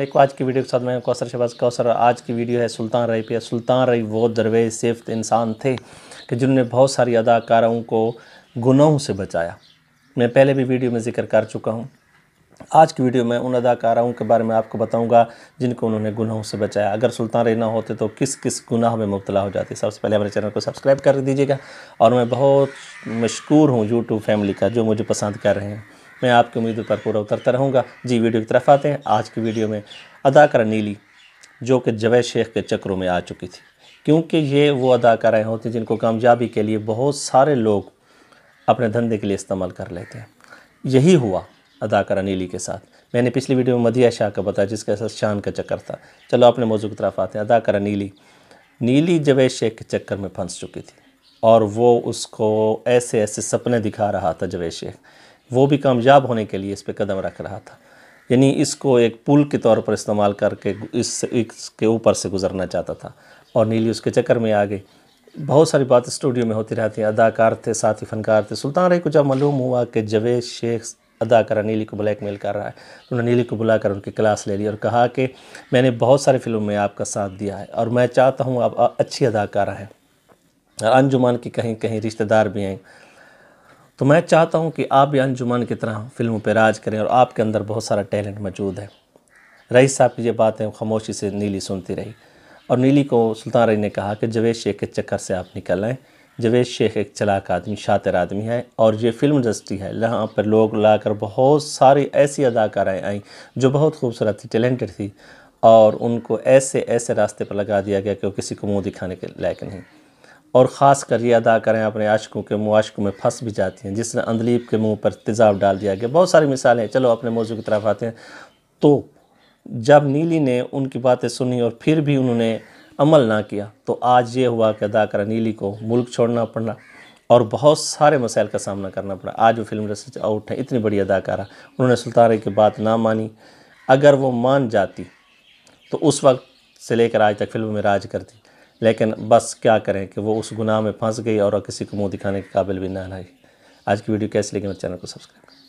अलैक् आज की वीडियो के साथ मैं कौसर शबाज कौसर आज की वीडियो है सुल्तान रई पे सुल्तान रई वो दरवे सिफ्त इंसान थे कि जिन्होंने बहुत सारी अदाकाराओं को गुनाहों से बचाया मैं पहले भी वीडियो में जिक्र कर चुका हूँ आज की वीडियो में उन अदाकाराओं के बारे में आपको बताऊंगा जिनको उन्होंने गुनाहों से बचाया अगर सुल्तान रई ना होते तो किस किस गुनाह में मुबतला हो जाती सबसे पहले हमारे चैनल को सब्सक्राइब कर दीजिएगा और मैं बहुत मशहूर हूँ यूट्यूब फैमिली का जो मुझे पसंद कर रहे हैं मैं आपकी उम्मीदों पर पूरा उतरता रहूँगा जी वीडियो की तरफ आते हैं आज की वीडियो में अदाकारा नीली जो कि जवेद शेख के चक्रों में आ चुकी थी क्योंकि ये वो अदाकाराएँ होती हैं जिनको कामयाबी के लिए बहुत सारे लोग अपने धंधे के लिए इस्तेमाल कर लेते हैं यही हुआ अदाकारा नीली के साथ मैंने पिछली वीडियो में मदिया शाह का बताया जिसके साथ शान का चक्कर था चलो अपने मौजू की तरफ आते हैं अदाकारा नीली नीली जवैद शेख के चक्कर में फंस चुकी थी और वो उसको ऐसे ऐसे सपने दिखा रहा था जवेद शेख वो भी कामयाब होने के लिए इस पर कदम रख रहा था यानी इसको एक पुल के तौर पर इस्तेमाल करके इस इसके ऊपर से गुजरना चाहता था और नीली उसके चक्कर में आ गई बहुत सारी बात स्टूडियो में होती रहती हैं अदाकार थे साथी फनकार थे सुल्तान रही को जब मालूम हुआ कि जवेद शेख अदाकारा नीली को ब्लैकमेल कर रहा है तो उन्होंने नीली को बुलाकर उनकी क्लास ले ली और कहा कि मैंने बहुत सारी फिल्मों में आपका साथ दिया है और मैं चाहता हूँ आप अच्छी अदाकारा हैं और अंजुमान की कहीं कहीं रिश्तेदार भी हैं तो मैं चाहता हूँ कि आप भी अंजुमन की तरह फिल्मों पर राज करें और आपके अंदर बहुत सारा टैलेंट मौजूद है रईस साहब की ये बातें खामोशी से नीली सुनती रही और नीली को सुल्तान रही ने कहा कि जवेद शेख के चक्कर से आप निकल आएँ जवेद शेख एक चलाक आदमी शातिर आदमी है और ये फिल्म इंडस्ट्री है जहाँ पर लोग लाकर बहुत सारी ऐसी अदाकाराएँ आईं जो बहुत खूबसूरत थी टैलेंटेड थी और उनको ऐसे ऐसे रास्ते पर लगा दिया गया कि वो किसी को मुँह दिखाने के लायक नहीं और ख़ास कर ये अदा करें अपने आशकों के मुआशक में फंस भी जाती हैं जिसने अंदलीब के मुंह पर तेज़ाब डाल दिया गया बहुत सारी मिसालें चलो अपने मौजू की तरफ आते हैं तो जब नीली ने उनकी बातें सुनी और फिर भी उन्होंने अमल ना किया तो आज ये हुआ कि अदा करा नीली को मुल्क छोड़ना पड़ना और बहुत सारे मसाइल का सामना करना पड़ा आज वो फिल्म इंडस्ट्री से आउट है इतनी बड़ी अदाकारा उन्होंने सुल्तान की बात ना मानी अगर वो मान जाती तो उस वक्त से लेकर आज तक फिल्म में राज करती लेकिन बस क्या करें कि वो उस गुनाह में फंस गई और किसी को मुँह दिखाने के काबिल भी ना रही आज की वीडियो कैसी लगी मेरे चैनल को सब्सक्राइब